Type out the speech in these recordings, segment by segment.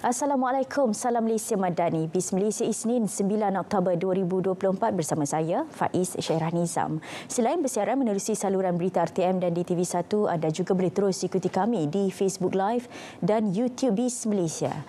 Assalamualaikum, salam Malaysia Madani. Bismillah Isnin 9 Oktober 2024 bersama saya Faiz Syairah Nizam. Selain bersiaran menerusi saluran berita RTM dan di TV1, anda juga boleh terus ikuti kami di Facebook Live dan YouTube Bismillah.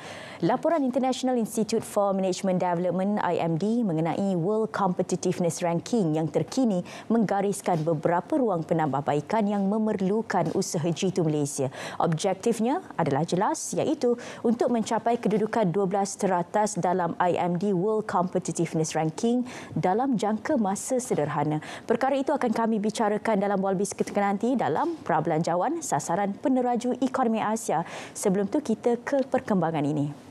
Laporan International Institute for Management Development IMD mengenai World Competitiveness Ranking yang terkini menggariskan beberapa ruang penambahbaikan yang memerlukan usaha jitu Malaysia. Objektifnya adalah jelas iaitu untuk mencapai kedudukan 12 teratas dalam IMD World Competitiveness Ranking dalam jangka masa sederhana. Perkara itu akan kami bicarakan dalam Walbis ketika nanti dalam Prabelanjawan Sasaran Peneraju Ekonomi Asia. Sebelum itu kita ke perkembangan ini.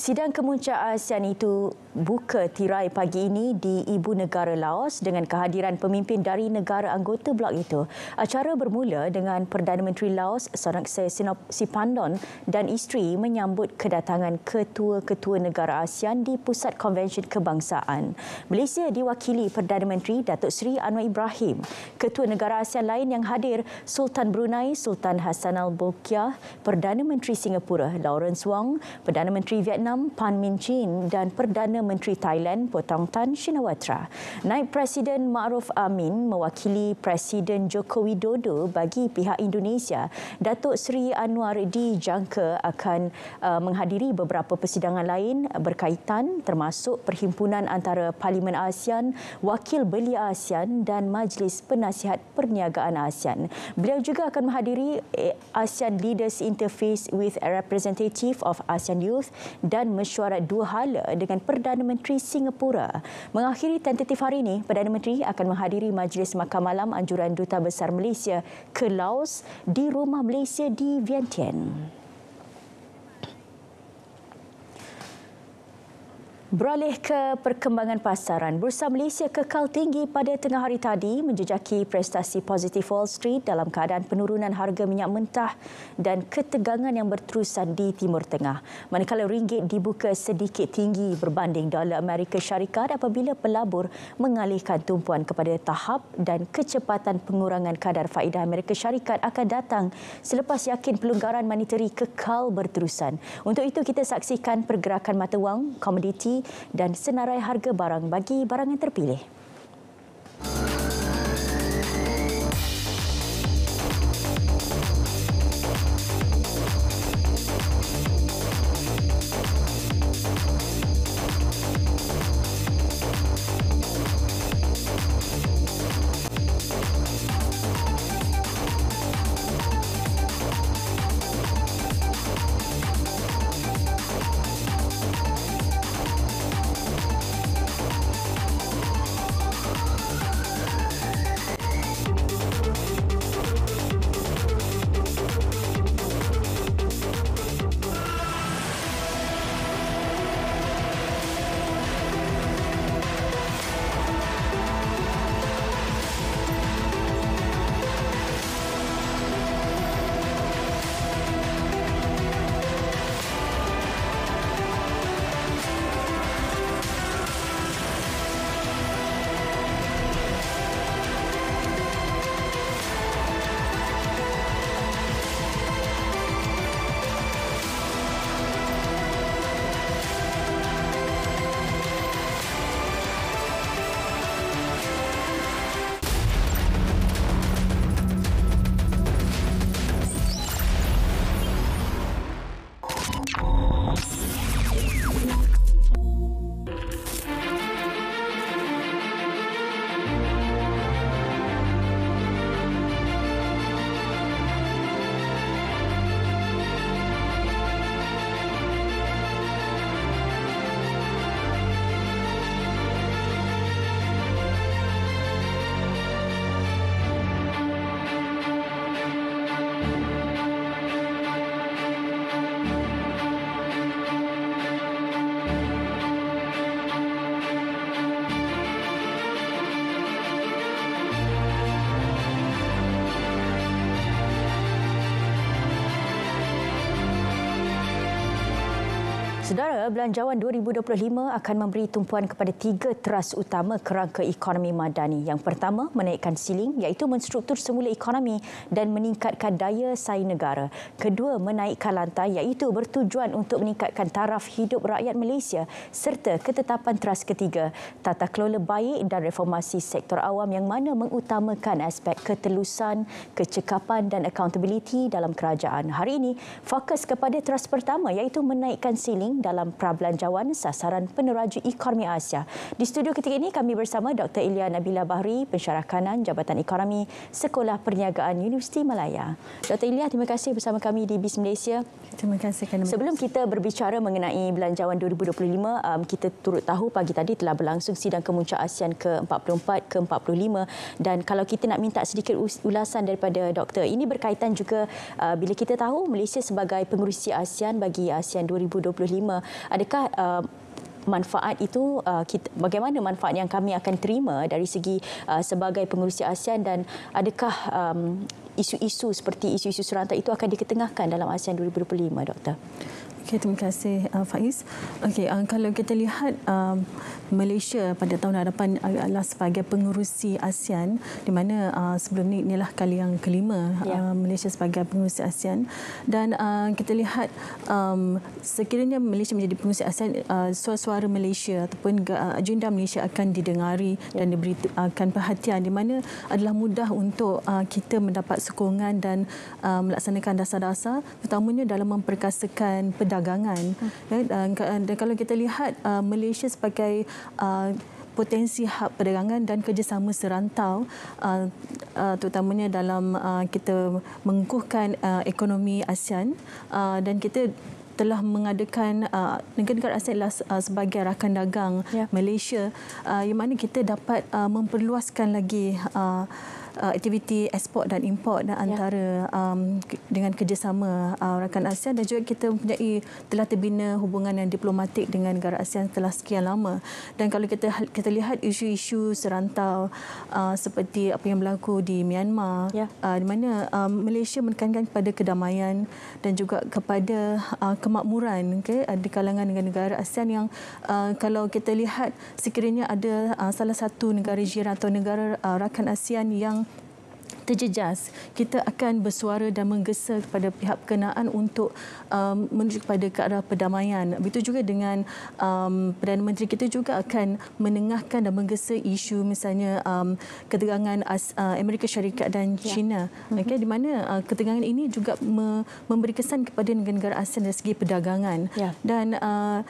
Sidang kemuncak ASEAN itu buka tirai pagi ini di Ibu Negara Laos dengan kehadiran pemimpin dari negara anggota blok itu. Acara bermula dengan Perdana Menteri Laos Sinop Sipandon dan isteri menyambut kedatangan ketua-ketua negara ASEAN di Pusat Konvensyen Kebangsaan. Malaysia diwakili Perdana Menteri Datuk Seri Anwar Ibrahim. Ketua negara ASEAN lain yang hadir Sultan Brunei Sultan Hassanal Bolkiah, Perdana Menteri Singapura Lawrence Wong, Perdana Menteri Vietnam Pan Min Chin dan Perdana Menteri Thailand Potong Tan Shinawatra. Naib Presiden Ma'ruf Amin mewakili Presiden Joko Widodo bagi pihak Indonesia. Datuk Seri Anwar dijangka akan uh, menghadiri beberapa persidangan lain berkaitan termasuk perhimpunan antara Parlimen ASEAN, Wakil Belia ASEAN dan Majlis Penasihat Perniagaan ASEAN. Beliau juga akan menghadiri eh, ASEAN Leaders Interface with a Representative of ASEAN Youth dan dan mesyuarat dua hala dengan Perdana Menteri Singapura. Mengakhiri tentatif hari ini, Perdana Menteri akan menghadiri Majlis Makan Malam Anjuran Duta Besar Malaysia ke Laos di Rumah Malaysia di Vientiane. Beralih ke perkembangan pasaran, Bursa Malaysia kekal tinggi pada tengah hari tadi menjejaki prestasi positif Wall Street dalam keadaan penurunan harga minyak mentah dan ketegangan yang berterusan di Timur Tengah. Manakala ringgit dibuka sedikit tinggi berbanding dolar Amerika Syarikat apabila pelabur mengalihkan tumpuan kepada tahap dan kecepatan pengurangan kadar faedah Amerika Syarikat akan datang selepas yakin pelonggaran moneteri kekal berterusan. Untuk itu kita saksikan pergerakan mata wang komoditi dan senarai harga barang bagi barang yang terpilih. Saudara, belanjawan 2025 akan memberi tumpuan kepada tiga teras utama kerangka ekonomi madani. Yang pertama, menaikkan siling iaitu menstruktur semula ekonomi dan meningkatkan daya saing negara. Kedua, menaikkan lantai iaitu bertujuan untuk meningkatkan taraf hidup rakyat Malaysia serta ketetapan teras ketiga, tata kelola baik dan reformasi sektor awam yang mana mengutamakan aspek ketelusan, kecekapan dan accountability dalam kerajaan. Hari ini, fokus kepada teras pertama iaitu menaikkan siling dan dalam prabelanjawan sasaran peneraju ekonomi Asia. Di studio ketika ini kami bersama Dr. Ilya Nabila Bahri, pensyarah kanan Jabatan Ekonomi Sekolah Perniagaan Universiti Malaya. Dr. Ilya, terima kasih bersama kami di BIS Malaysia. Terima kasih kerana Sebelum kita berbicara mengenai belanjawan 2025, um, kita turut tahu pagi tadi telah berlangsung sidang kemuncak ASEAN ke-44 ke-45 dan kalau kita nak minta sedikit ulasan daripada doktor, ini berkaitan juga uh, bila kita tahu Malaysia sebagai pengurusi ASEAN bagi ASEAN 2025 adakah uh, manfaat itu uh, bagaimana manfaat yang kami akan terima dari segi uh, sebagai pengurusi ASEAN dan adakah um, isu-isu seperti isu-isu serantak itu akan diketengahkan dalam ASEAN 2025 doktor Okay, terima kasih uh, Faiz. Okay, uh, kalau kita lihat uh, Malaysia pada tahun hadapan adalah sebagai pengurusi ASEAN di mana uh, sebelum ini inilah kali yang kelima yeah. uh, Malaysia sebagai pengurusi ASEAN dan uh, kita lihat um, sekiranya Malaysia menjadi pengurusi ASEAN uh, suara-suara Malaysia ataupun uh, agenda Malaysia akan didengari yeah. dan diberikan uh, perhatian di mana adalah mudah untuk uh, kita mendapat sokongan dan uh, melaksanakan dasar-dasar terutamanya dalam memperkasakan pedagang perdagangan. Hmm. Eh, dan, dan kalau kita lihat uh, Malaysia sebagai uh, potensi hub perdagangan dan kerjasama serantau uh, uh, terutamanya dalam uh, kita mengukuhkan ekonomi ASEAN dan kita telah mengadakan negara-negara ASEAN adalah sebagai rakan dagang ya. Malaysia yang mana kita dapat memperluaskan lagi uh, aktiviti ekspor dan import dan ya. antara ya. um, dengan kerjasama uh, rakan ASEAN dan juga kita mempunyai telah terbina hubungan yang diplomatik dengan negara ASEAN telah sekian lama dan kalau kita kita lihat isu-isu serantau uh, seperti apa yang berlaku di Myanmar ya. uh, di mana um, Malaysia menekankan kepada kedamaian dan juga kepada uh, kemakmuran okay, uh, di kalangan negara-negara ASEAN yang uh, kalau kita lihat sekiranya ada uh, salah satu negara jiran atau negara uh, rakan ASEAN yang terjejas. Kita akan bersuara dan menggesa kepada pihak perkenaan untuk um, menuju kepada ke arah perdamaian. Begitu juga dengan um, Perdana Menteri kita juga akan menengahkan dan menggesa isu misalnya um, ketegangan As, uh, Amerika Syarikat dan ya. China. Mhm. Okay, di mana uh, ketegangan ini juga me memberi kesan kepada negara-negara ASEAN dari segi perdagangan. Ya. Dan, uh,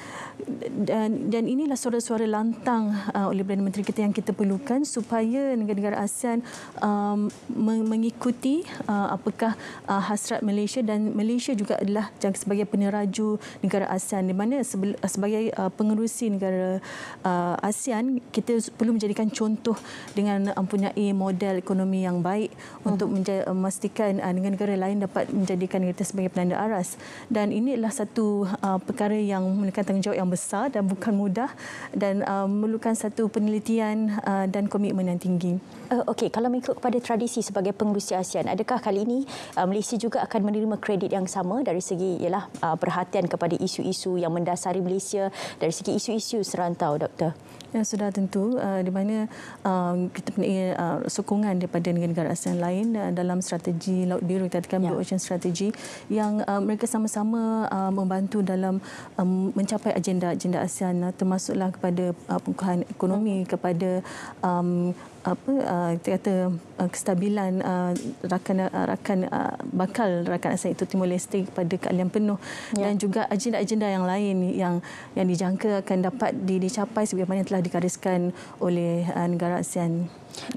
dan dan inilah suara-suara lantang uh, oleh Perdana Menteri kita yang kita perlukan supaya negara-negara ASEAN um, mengikuti uh, apakah uh, hasrat Malaysia dan Malaysia juga adalah sebagai peneraju negara ASEAN di mana uh, sebagai uh, pengerusi negara uh, ASEAN kita perlu menjadikan contoh dengan mempunyai model ekonomi yang baik hmm. untuk uh, memastikan uh, dengan negara lain dapat menjadikan kita sebagai penanda aras dan ini adalah satu uh, perkara yang memerlukan tanggungjawab yang besar dan bukan mudah dan uh, memerlukan satu penelitian uh, dan komitmen yang tinggi. Uh, Okey, kalau mengikut kepada tradisi sebagai pengurusi ASEAN, adakah kali ini uh, Malaysia juga akan menerima kredit yang sama dari segi ialah uh, perhatian kepada isu-isu yang mendasari Malaysia dari segi isu-isu serantau, Doktor? Ya, sudah tentu. Uh, di mana uh, kita punya uh, sokongan daripada negara-negara ASEAN lain uh, dalam strategi Laut Biru, kita katakan ya. Blue Ocean Strategy, yang uh, mereka sama-sama uh, membantu dalam um, mencapai agenda-agenda ASEAN, uh, termasuklah kepada uh, pengukuhan ekonomi, hmm. kepada um, apa ah, kita kata ah, kestabilan ah, rakan rakan bakal rakan asal itu Timor Leste kepada keadilan penuh ya. dan juga agenda-agenda yang lain yang yang dijangka akan dapat dicapai sebagaimana telah dikariskan oleh negara ASEAN.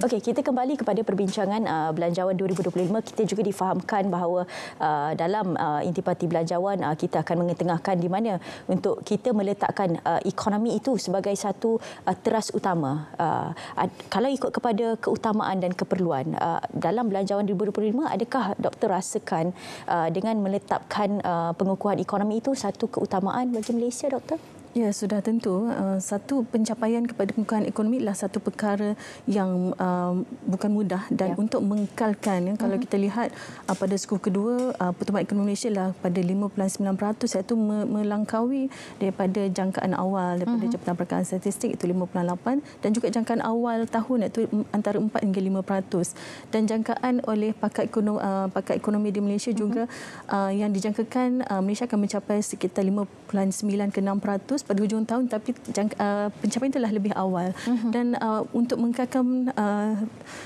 Okey, kita kembali kepada perbincangan uh, belanjawan 2025. Kita juga difahamkan bahawa uh, dalam uh, intipati belanjawan uh, kita akan mengetengahkan di mana untuk kita meletakkan uh, ekonomi itu sebagai satu uh, teras utama. Uh, ad, kalau ikut kepada keutamaan dan keperluan uh, dalam belanjawan 2025, adakah doktor rasakan uh, dengan meletakkan uh, pengukuhan ekonomi itu satu keutamaan bagi Malaysia, doktor? Ya, sudah tentu. Eh, satu pencapaian kepada pembukaan ekonomi adalah satu perkara yang eh, bukan mudah dan ya. untuk mengekalkan. Ya. Kalau uh-huh. kita lihat eh, pada suku kedua, pertumbuhan ekonomi Malaysia adalah pada 5.9% iaitu melangkaui daripada jangkaan awal daripada uh-huh. Jabatan Perkaraan Statistik itu 5.8% dan juga jangkaan awal tahun iaitu antara 4 hingga 5%. Dan jangkaan oleh pakar ekonomi, pakar ekonomi di Malaysia mhm. juga uh yang dijangkakan Malaysia akan mencapai sekitar 9 ke 6% pada hujung tahun tapi jangka, uh, pencapaian telah lebih awal mm-hmm. dan uh, untuk mengkakam uh,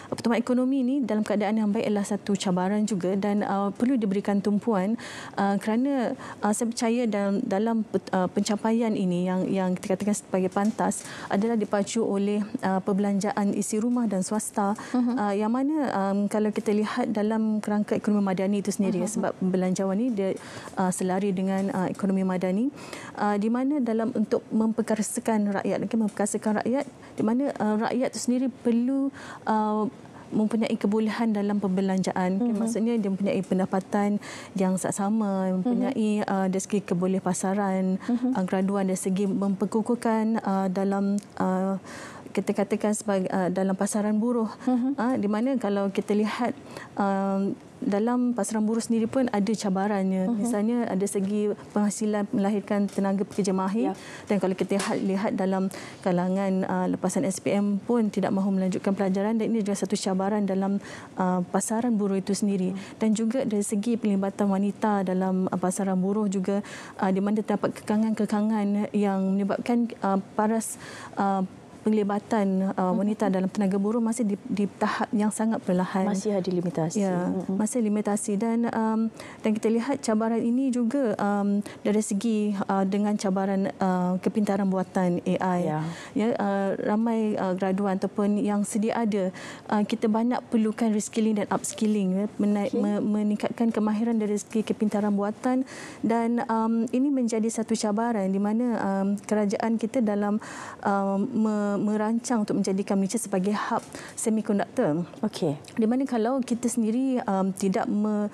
pertumbuhan ekonomi ini dalam keadaan yang baik adalah satu cabaran juga dan uh, perlu diberikan tumpuan uh, kerana uh, saya percaya dalam, dalam uh, pencapaian ini yang yang kita katakan sebagai pantas adalah dipacu oleh uh, perbelanjaan isi rumah dan swasta mm-hmm. uh, yang mana um, kalau kita lihat dalam kerangka ekonomi madani itu sendiri mm-hmm. sebab belanjawan ini dia uh, selari dengan uh, ekonomi madani Uh, di mana dalam untuk memperkasakan rakyat, okay, memperkasakan rakyat, di mana uh, rakyat itu sendiri perlu uh, mempunyai kebolehan dalam perbelanjaan mm-hmm. maksudnya dia mempunyai pendapatan yang sama, mempunyai mm-hmm. uh, dari segi keboleh pasaran mm-hmm. uh, graduan dari segi memperkukuhkan uh, dalam uh, kita katakan sebagai uh, dalam pasaran buruh uh-huh. uh, di mana kalau kita lihat uh, dalam pasaran buruh sendiri pun ada cabarannya uh-huh. misalnya ada segi penghasilan melahirkan tenaga pekerja mahir yeah. dan kalau kita lihat, lihat dalam kalangan uh, lepasan SPM pun tidak mahu melanjutkan pelajaran dan ini juga satu cabaran dalam uh, pasaran buruh itu sendiri uh-huh. dan juga dari segi pelibatan wanita dalam uh, pasaran buruh juga uh, di mana terdapat kekangan-kekangan yang menyebabkan uh, paras uh, penglibatan uh, mhm. wanita hmm. dalam tenaga buruh masih di, di tahap yang sangat perlahan. Masih ada limitasi. Ya, hmm. masih limitasi dan um, dan kita lihat cabaran ini juga um, dari segi uh, dengan cabaran uh, kepintaran buatan AI. Ya, ya uh, ramai uh, graduan ataupun yang sedia ada uh, kita banyak perlukan reskilling dan upskilling ya, okay. me, meningkatkan kemahiran dari segi kepintaran buatan dan um, ini menjadi satu cabaran di mana um, kerajaan kita dalam um, merancang untuk menjadikan Malaysia sebagai hub semikonduktor. Okey. Di mana kalau kita sendiri um, tidak me,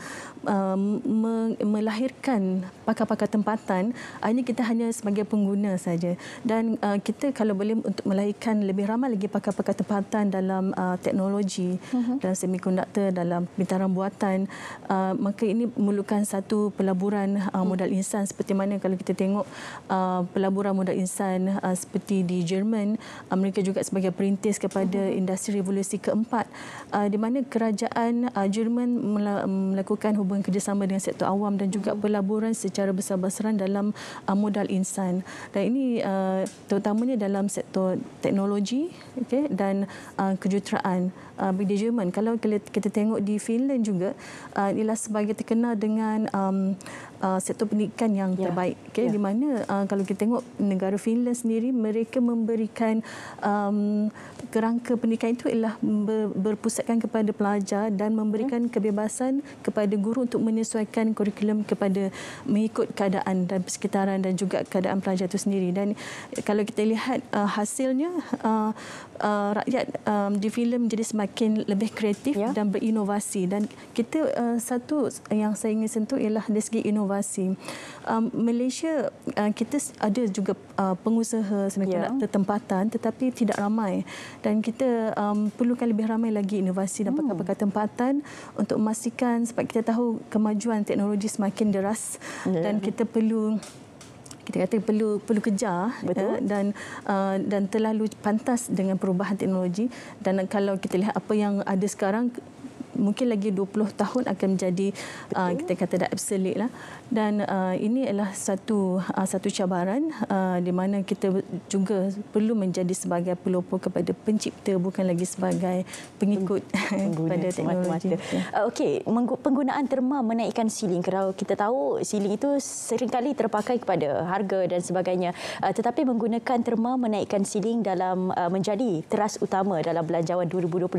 um, me, melahirkan pakar-pakar tempatan, hanya kita hanya sebagai pengguna saja. Dan uh, kita kalau boleh untuk melahirkan lebih ramai lagi pakar-pakar tempatan dalam uh, teknologi uh-huh. dalam semikonduktor, dalam bintaran buatan, uh, maka ini memerlukan satu pelaburan uh, hmm. modal uh-huh. insan seperti mana kalau kita tengok uh, pelaburan modal insan uh, seperti di Jerman Amerika uh, juga sebagai perintis kepada mhm. industri revolusi keempat uh, di mana kerajaan uh, Jerman melakukan hubungan kerjasama dengan sektor awam dan juga mhm. pelaburan secara besar-besaran dalam uh, modal insan dan ini uh, terutamanya dalam sektor teknologi okay, dan uh, kejuruteraan uh, di Jerman kalau kita tengok di Finland juga uh, ialah sebagai terkenal dengan um, uh, sektor pendidikan yang yeah. terbaik. Okay, yeah. Di mana uh, kalau kita tengok negara Finland sendiri, mereka memberikan um, kerangka pendidikan itu ialah ber, berpusatkan kepada pelajar dan memberikan yeah. kebebasan kepada guru untuk menyesuaikan kurikulum kepada mengikut keadaan dan persekitaran dan juga keadaan pelajar itu sendiri. Dan kalau kita lihat uh, hasilnya, uh, uh, rakyat um, di filem jadi semakin lebih kreatif ya. dan berinovasi dan kita uh, satu yang saya ingin sentuh ialah dari segi inovasi um, Malaysia uh, kita ada juga uh, pengusaha semakin ya. tempatan tetapi tidak ramai dan kita um, perlukan lebih ramai lagi inovasi dan hmm. pakar-pakar tempatan untuk memastikan sebab kita tahu kemajuan teknologi semakin deras ya. dan kita perlu kita kata perlu perlu kejar Ya, dan uh, dan terlalu pantas dengan perubahan teknologi dan kalau kita lihat apa yang ada sekarang mungkin lagi 20 tahun akan menjadi uh, kita kata dah obsolete lah dan uh, ini adalah satu uh, satu cabaran uh, di mana kita juga perlu menjadi sebagai pelopor kepada pencipta bukan lagi sebagai pengikut kepada teknologi. Ya. Uh, Okey, penggunaan terma menaikkan siling kerana kita tahu siling itu seringkali terpakai kepada harga dan sebagainya. Uh, tetapi menggunakan terma menaikkan siling dalam uh, menjadi teras utama dalam belanjawan 2025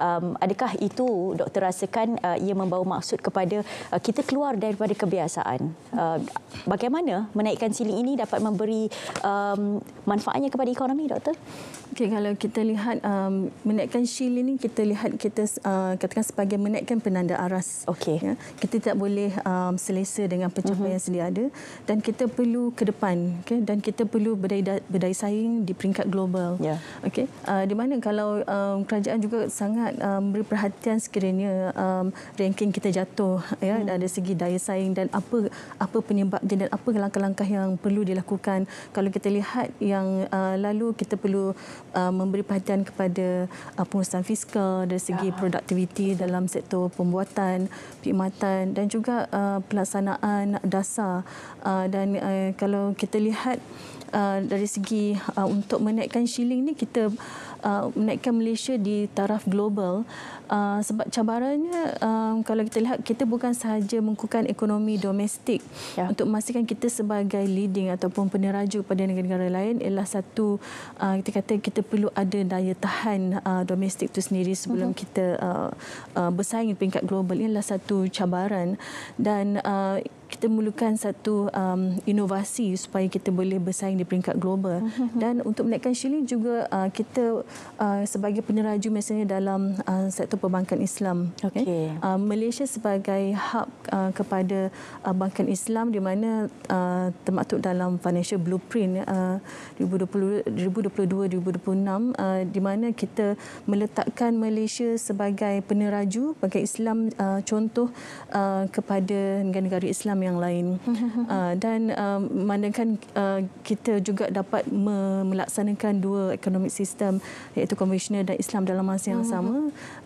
um, adakah itu doktor rasakan uh, ia membawa maksud kepada uh, kita keluar daripada kebiasaan. Uh, bagaimana menaikkan siling ini dapat memberi um, manfaatnya kepada ekonomi, doktor? Okay, kalau kita lihat um, menaikkan shield ini kita lihat kita uh, katakan sebagai menaikkan penanda aras. Okay. Ya, kita tak boleh um, selesa dengan pencapaian uh-huh. sedia ada dan kita perlu ke depan. Okay, dan kita perlu berdaya, berdaya saing di peringkat global. Yeah. Okay. Uh, di mana kalau um, kerajaan juga sangat memberi um, perhatian sekiranya um, ranking kita jatuh ya hmm. dari segi daya saing dan apa apa penyebabnya dan apa langkah-langkah yang perlu dilakukan kalau kita lihat yang uh, lalu kita perlu uh, memberi perhatian kepada uh, pengurusan fiskal dari segi ya. produktiviti dalam sektor pembuatan perkhidmatan dan juga uh, pelaksanaan dasar uh, dan uh, kalau kita lihat uh, dari segi uh, untuk menaikkan shilling ni kita uh, menaikkan Malaysia di taraf global uh, sebab cabarannya um, kalau kita lihat kita bukan sahaja mengukuhkan ekonomi domestik ya. untuk memastikan kita sebagai leading ataupun peneraju kepada negara-negara lain ialah satu uh, kita kata kita perlu ada daya tahan uh, domestik itu sendiri sebelum uh-huh. kita uh, uh, bersaing di peringkat global ini adalah satu cabaran dan uh, kita memerlukan satu um, inovasi supaya kita boleh bersaing di peringkat global. Uh mm-hmm. -huh. Dan untuk menaikkan shilling juga uh, kita uh, sebagai peneraju misalnya dalam uh, sektor perbankan Islam. Okay. Uh, Malaysia sebagai hub uh, kepada uh, bankan Islam di mana uh, termaktub dalam financial blueprint uh, 2022-2026 uh, di mana kita meletakkan Malaysia sebagai peneraju bankan Islam uh, contoh uh, kepada negara-negara Islam program yang lain uh, dan uh, um, mandangkan uh, kita juga dapat me- melaksanakan dua economic system iaitu konvensional dan Islam dalam masa yang hmm. sama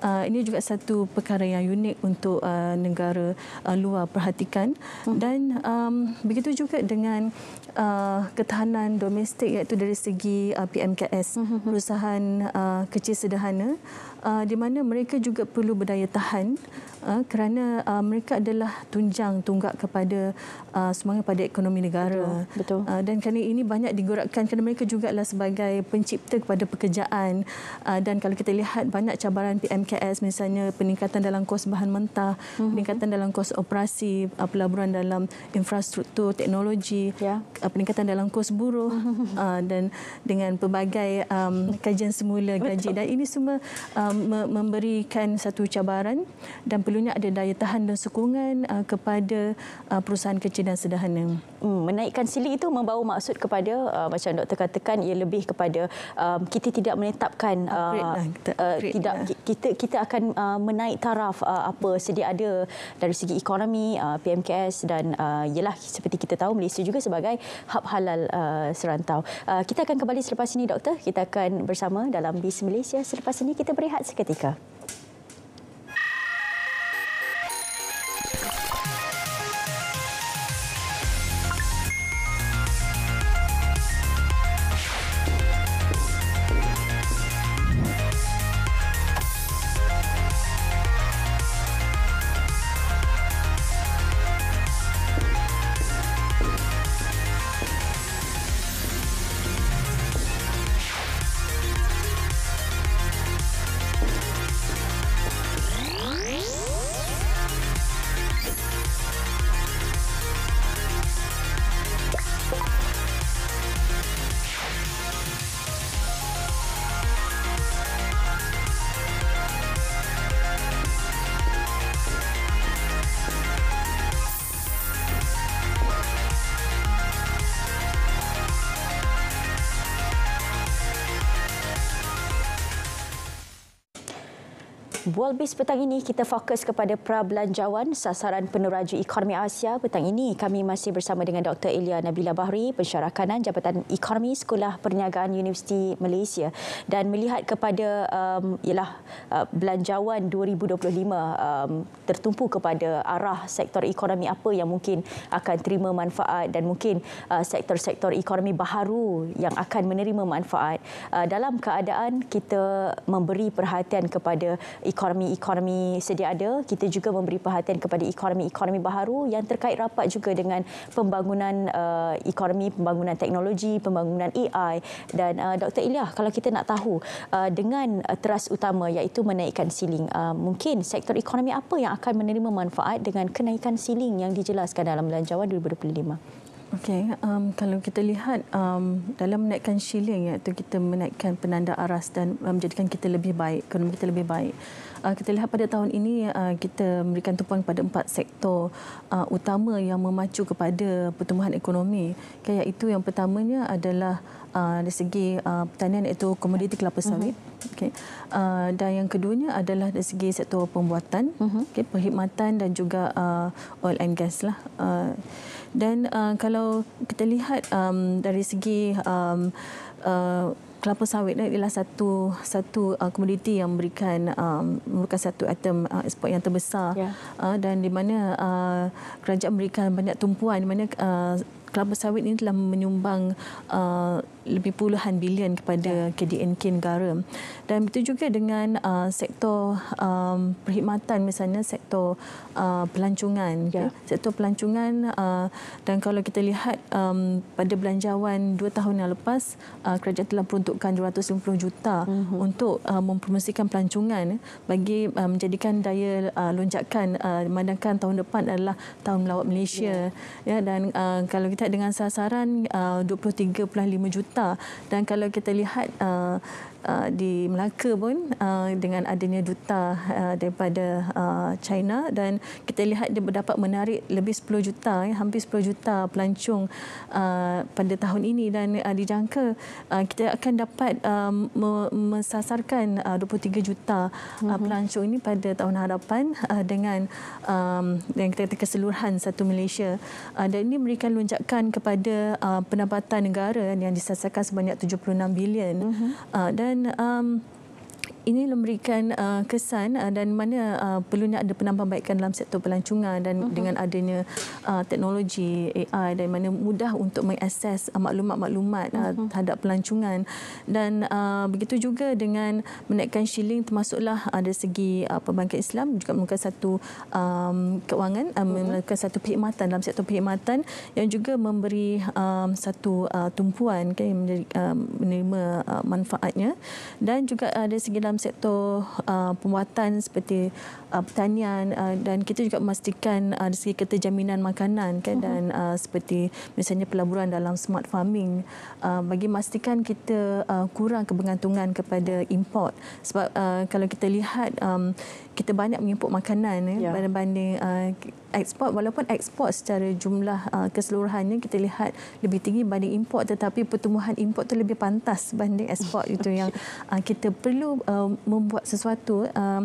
uh, ini juga satu perkara yang unik untuk uh, negara uh, luar perhatikan hmm. dan um, begitu juga dengan uh, ketahanan domestik iaitu dari segi uh, PMKS hmm. perusahaan uh, kecil sederhana uh, di mana mereka juga perlu berdaya tahan Eh, kerana uh, mereka adalah tunjang tunggak kepada uh, semangat pada ekonomi negara. Betul. betul. Uh, dan kerana ini banyak digorakkan kerana mereka juga adalah sebagai pencipta kepada pekerjaan uh, dan kalau kita lihat banyak cabaran PMKS misalnya peningkatan dalam kos bahan mentah, mm-hmm. peningkatan dalam kos operasi uh, pelaburan dalam infrastruktur teknologi, yeah. Ya. uh, peningkatan dalam kos buruh uh, dan dengan pelbagai um, kajian semula gaji dan ini semua um, memberikan satu cabaran dan perlunya ada daya tahan dan sokongan uh, kepada uh, perusahaan kecil dan sederhana. Hmm, menaikkan sili itu membawa maksud kepada uh, macam doktor katakan ia lebih kepada um, kita tidak menetapkan uh, lah, kita, uh, tidak lah. kita kita akan uh, menaik taraf uh, apa sedia ada dari segi ekonomi uh, PMKS dan uh, ialah seperti kita tahu Malaysia juga sebagai hub halal uh, serantau. Uh, kita akan kembali selepas ini doktor kita akan bersama dalam bis Malaysia selepas ini kita berehat seketika. World Biz petang ini kita fokus kepada prabelanjawan sasaran peneraju ekonomi Asia. Petang ini kami masih bersama dengan Dr. Elia Nabila Bahri, pensyarah kanan Jabatan Ekonomi Sekolah Perniagaan Universiti Malaysia dan melihat kepada um, ialah uh, belanjawan 2025 um, tertumpu kepada arah sektor ekonomi apa yang mungkin akan terima manfaat dan mungkin uh, sektor-sektor ekonomi baharu yang akan menerima manfaat uh, dalam keadaan kita memberi perhatian kepada ekonomi ekonomi-ekonomi sedia ada, kita juga memberi perhatian kepada ekonomi-ekonomi baharu yang terkait rapat juga dengan pembangunan uh, ekonomi, pembangunan teknologi, pembangunan AI dan uh, eh, Dr. Ilyah, kalau kita nak tahu uh, dengan teras utama iaitu menaikkan siling, uh, mungkin sektor ekonomi apa yang akan menerima manfaat dengan kenaikan siling yang dijelaskan dalam Belanjawan 2025? Okey, um, kalau kita lihat um, dalam menaikkan shilling iaitu kita menaikkan penanda aras dan menjadikan um, kita lebih baik, ekonomi kita lebih baik. Ah, kita lihat pada tahun ini ah, kita memberikan tumpuan kepada empat sektor ah, utama yang memacu kepada pertumbuhan ekonomi Kaya itu yang pertamanya adalah dari segi pertanian iaitu komoditi kelapa sawit mhm. okay. dan yang keduanya adalah dari segi sektor pembuatan mhm. okay, perkhidmatan dan juga oil and gas lah. dan kalau kita lihat dari segi kelapa sawit ni ialah satu satu uh, komoditi yang memberikan um, merupakan satu item uh, ekspor yang terbesar yeah. uh, dan di mana uh, kerajaan memberikan banyak tumpuan di mana uh, kelapa sawit ini telah menyumbang uh, lebih puluhan bilion kepada KDNK ya. negara. Dan itu juga dengan uh, sektor um, perkhidmatan misalnya sektor uh, pelancongan. Ya. Okay? Sektor pelancongan uh, dan kalau kita lihat um, pada belanjawan dua tahun yang lepas, uh, kerajaan telah peruntukkan 250 juta uh-huh. untuk uh, mempromosikan pelancongan bagi uh, menjadikan daya uh, lonjakan uh, memandangkan tahun depan adalah tahun melawat Malaysia. Ya. Ya, dan uh, kalau kita dekat dengan sasaran uh, 23.5 juta dan kalau kita lihat uh, Uh, di Melaka pun uh, dengan adanya duta uh, daripada China dan kita lihat dia dapat menarik lebih 10 juta ya, hampir 10 juta pelancong pada tahun ini dan dijangka kita akan dapat mensasarkan 23 juta mhm. pelancong ini pada tahun hadapan dengan um, yang kita kata keseluruhan satu Malaysia dan ini memberikan lonjakan kepada pendapatan negara yang disasarkan sebanyak 76 bilion mhm. dan on um, ini memberikan uh, kesan uh, dan mana uh, perlunya ada penambahbaikan dalam sektor pelancongan dan uh-huh. dengan adanya uh, teknologi AI dan mana mudah untuk mengakses uh, maklumat-maklumat uh, uh-huh. terhadap pelancongan dan uh, begitu juga dengan menaikkan shilling termasuklah uh, dari segi uh, pembangkit Islam juga merupakan satu um, kewangan uh, uh-huh. satu perkhidmatan dalam sektor perkhidmatan yang juga memberi um, satu uh, tumpuan okay, um, menerima uh, manfaatnya dan juga uh, dari segi dalam dalam sektor uh, pembuatan seperti uh, pertanian uh, dan kita juga memastikan uh, dari segi kata makanan kan mhm. dan uh, seperti misalnya pelaburan dalam smart farming uh, bagi memastikan kita uh, kurang kebergantungan kepada import sebab uh, kalau kita lihat um, kita banyak mengimport makanan eh, ya. eh, banding uh, ekspor walaupun ekspor secara jumlah uh, keseluruhannya kita lihat lebih tinggi banding import tetapi pertumbuhan import tu lebih pantas banding ekspor itu yang uh, kita perlu uh, membuat sesuatu uh,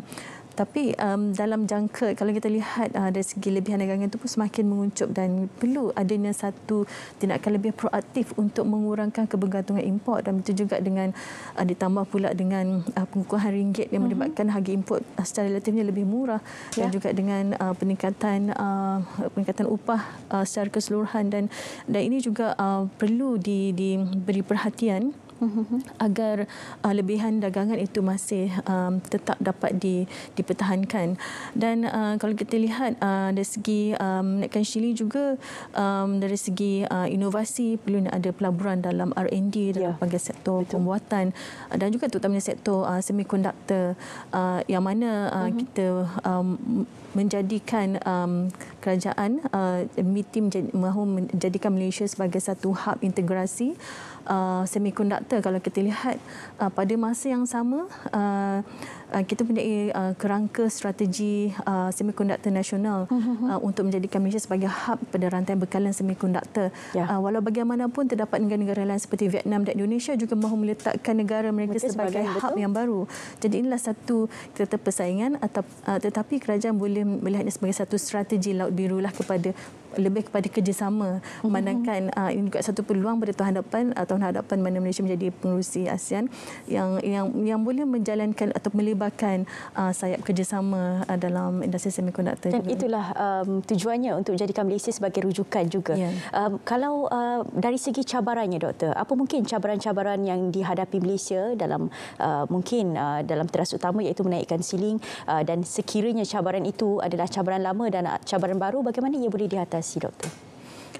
tapi um, dalam jangka kalau kita lihat uh, dari segi lebihan dagangan itu pun semakin menguncup dan perlu adanya satu tindakan lebih proaktif untuk mengurangkan kebergantungan import dan itu juga dengan uh, ditambah pula dengan uh, pengukuhan ringgit yang mhm. melibatkan mm-hmm. harga import uh, secara relatifnya lebih murah yeah. dan ya. juga dengan uh, peningkatan uh, peningkatan upah uh, secara keseluruhan dan dan ini juga uh, perlu di, diberi perhatian hmm agar uh, lebihan dagangan itu masih um, tetap dapat di, dipertahankan dan uh, kalau kita lihat uh, dari segi um, netkan shilling juga um, dari segi uh, inovasi perlu nak ada pelaburan dalam R&D dalam yeah. Ya, sektor Betul. pembuatan uh, dan juga terutamanya sektor uh, semikonduktor uh, yang mana uh, mm-hmm. kita um, menjadikan um, kerajaan uh, MITI mahu menjadikan Malaysia sebagai satu hub integrasi uh, semikonduktor kalau kita lihat uh, pada masa yang sama uh, uh, kita punya uh, kerangka strategi uh, semikonduktor nasional uh, untuk menjadikan Malaysia sebagai hub pada rantai bekalan semikonduktor. Ya. Uh, walau bagaimanapun terdapat negara-negara lain seperti Vietnam dan Indonesia juga mahu meletakkan negara mereka Mereka sebagai betul. hub yang baru. Jadi inilah satu kereta persaingan atau, uh, tetapi kerajaan boleh melihatnya sebagai satu strategi laut biru lah kepada lebih kepada kerjasama hmm. manakan uh, ini juga satu peluang pada tahun hadapan uh, tahun hadapan mana Malaysia menjadi pengerusi ASEAN yang yang yang boleh menjalankan atau melibatkan uh, sayap kerjasama uh, dalam industri semiconductor dan juga. itulah um, tujuannya untuk jadikan Malaysia sebagai rujukan juga yeah. um, kalau uh, dari segi cabarannya doktor apa mungkin cabaran-cabaran yang dihadapi Malaysia dalam uh, mungkin uh, dalam teras utama iaitu menaikkan siling uh, dan sekiranya cabaran itu adalah cabaran lama dan uh, cabaran baru bagaimana ia boleh dihadapi komunikasi doktor?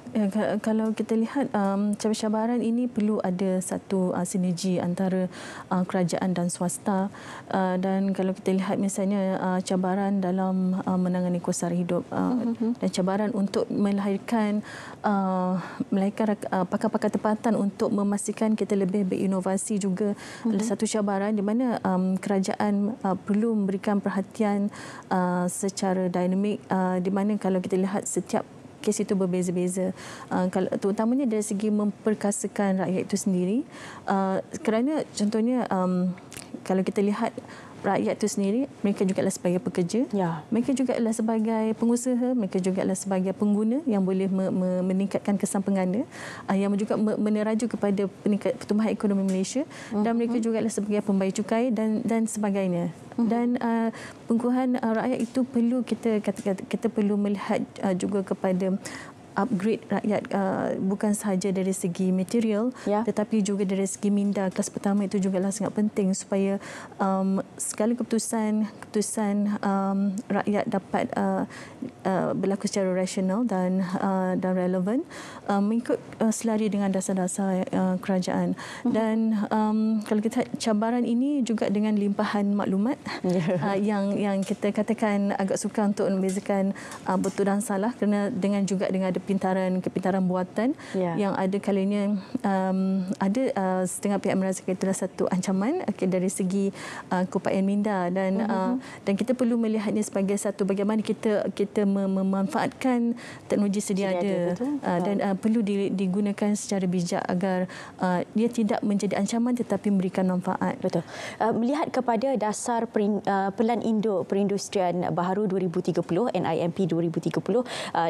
Ya, kalau kita lihat um, cabaran-cabaran ini perlu ada satu uh, sinergi antara uh, kerajaan dan swasta uh, dan kalau kita lihat misalnya uh, cabaran dalam uh, menangani kosar hidup uh, uh-huh. dan cabaran untuk melahirkan uh, melahirkan uh, pakar-pakar tempatan untuk memastikan kita lebih berinovasi juga uh-huh. adalah mm-hmm. satu cabaran di mana um, kerajaan uh, perlu memberikan perhatian uh, secara dinamik uh, di mana kalau kita lihat setiap kes itu berbeza-beza ah, kalau uh, terutamanya dari segi memperkasakan rakyat itu sendiri uh, kerana contohnya um, kalau kita lihat rakyat itu sendiri, mereka juga adalah sebagai pekerja, ya. mereka juga adalah sebagai pengusaha, mereka juga adalah sebagai pengguna yang boleh me- me- meningkatkan kesan pengguna, uh, ah, yang juga me- meneraju kepada peningkat pertumbuhan ekonomi Malaysia uh-huh. dan mereka mhm. juga adalah sebagai pembayar cukai dan dan sebagainya. Uh-huh. Dan uh, ah, pengkuhan uh, ah, rakyat itu perlu kita kata kita perlu melihat uh, juga kepada upgrade rakyat uh, bukan sahaja dari segi material yeah. tetapi juga dari segi minda kelas pertama itu juga sangat penting supaya um, segala keputusan keputusan um, rakyat dapat uh, uh, berlaku secara rasional dan uh, dan relevan uh, mengikut uh, selari dengan dasar-dasar uh, kerajaan mm-hmm. dan um, kalau kita cabaran ini juga dengan limpahan maklumat yeah. uh, yang yang kita katakan agak suka untuk membezakan uh, betul dan salah kerana dengan juga dengan ada kepintaran-kepintaran buatan yeah. yang ada kalinya um, ada uh, setengah pihak merasa itu adalah satu ancaman okay, dari segi uh, keupayaan minda dan uh, mm-hmm. uh, dan kita perlu melihatnya sebagai satu bagaimana kita kita memanfaatkan teknologi sedia Sini ada, ada Uh, dan uh, perlu digunakan secara bijak agar uh, dia tidak menjadi ancaman tetapi memberikan manfaat. Betul. Uh, melihat kepada dasar perin, uh, pelan induk perindustrian baharu 2030 NIMP 2030 uh,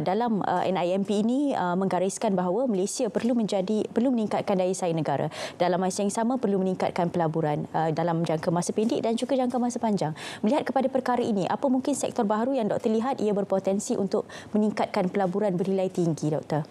dalam uh, NIMP PMP ini uh, menggariskan bahawa Malaysia perlu menjadi perlu meningkatkan daya saing negara. Dalam masa yang sama perlu meningkatkan pelaburan uh, dalam jangka masa pendek dan juga jangka masa panjang. Melihat kepada perkara ini, apa mungkin sektor baru yang doktor lihat ia berpotensi untuk meningkatkan pelaburan bernilai tinggi, doktor?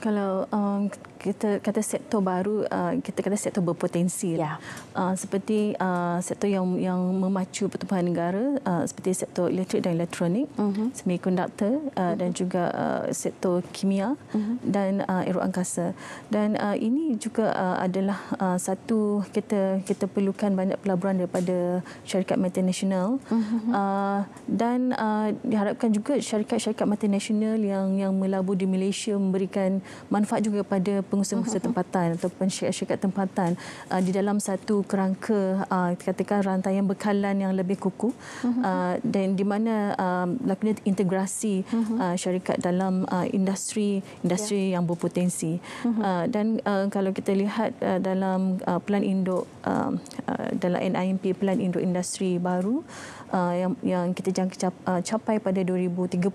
kalau um, kita kata sektor baru uh, kita kata sektor berpotensi yeah. uh, seperti uh, sektor yang yang memacu pertumbuhan negara uh, seperti sektor elektrik dan elektronik uh-huh. Mhm. semikonduktor uh, uh-huh. dan juga uh, sektor kimia uh-huh. dan uh, aero angkasa dan uh, ini juga uh, adalah uh, satu kita kita perlukan banyak pelaburan daripada syarikat multinasional uh-huh. uh, dan uh, diharapkan juga syarikat-syarikat multinasional yang yang melabur di Malaysia memberikan manfaat juga kepada pengusaha-pengusaha tempatan atau syarikat-syarikat tempatan uh, di dalam satu kerangka uh, katakan rantai yang bekalan yang lebih kuku mhm. uh, dan di mana uh, integrasi mhm. uh, syarikat dalam uh, industri industri yeah. yang berpotensi mhm. uh, dan uh, kalau kita lihat uh, dalam uh, pelan induk uh, uh, dalam NIMP plan induk industri baru uh, Uh, yang yang kita jangka cap, uh, capai pada 2030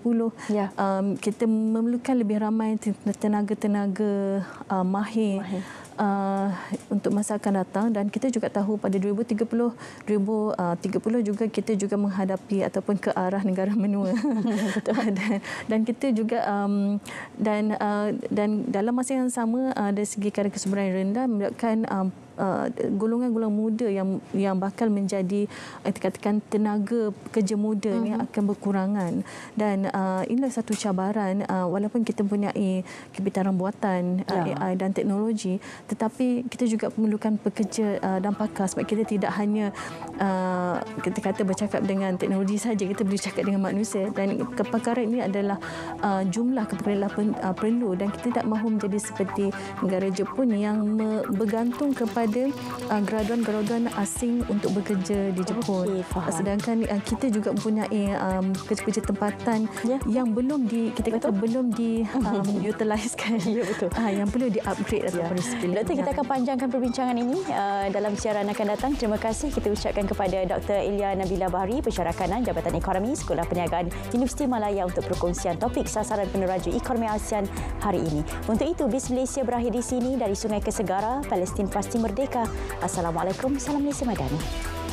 ya. um, kita memerlukan lebih ramai tenaga-tenaga uh, mahir, mahir. Uh, untuk masa akan datang dan kita juga tahu pada 2030 2030 uh, juga kita juga menghadapi ataupun ke arah negara menua dan, dan kita juga um, dan uh, dan dalam masa yang sama uh, dari segi kadar kesuburan rendah melibatkan um, Uh, golongan-golongan uh, muda yang yang bakal menjadi eh, katakan tenaga kerja muda uh -huh. ni mhm. akan berkurangan dan uh, inilah satu cabaran uh, walaupun kita punya kebitaran buatan yeah. Uh, AI ya. dan teknologi tetapi kita juga memerlukan pekerja uh, dan pakar sebab kita tidak hanya uh, kita kata bercakap dengan teknologi saja kita boleh cakap dengan manusia dan kepakaran ini adalah uh, jumlah kepakaran uh, perlu dan kita tidak mahu menjadi seperti negara Jepun yang bergantung kepada kepada uh, ah, graduan-graduan asing untuk bekerja di Jepun. Okay, Sedangkan uh, kita juga mempunyai um, kerja-kerja tempatan yeah. yang belum di kita betul? kata belum di um, utilisekan. Ya yeah, betul. Uh, yang perlu di-upgrade yeah. atau skill. Doktor kita akan panjangkan perbincangan ini uh, dalam siaran akan datang. Terima kasih kita ucapkan kepada Dr. Ilya Nabila Bahri, Pensyarah Kanan Jabatan Ekonomi Sekolah Perniagaan Universiti Malaya untuk perkongsian topik sasaran peneraju ekonomi ASEAN hari ini. Untuk itu, Bis Malaysia berakhir di sini dari Sungai Kesegara, Palestin Pasti Merdeka. Merdeka. Assalamualaikum, salam Malaysia Madani.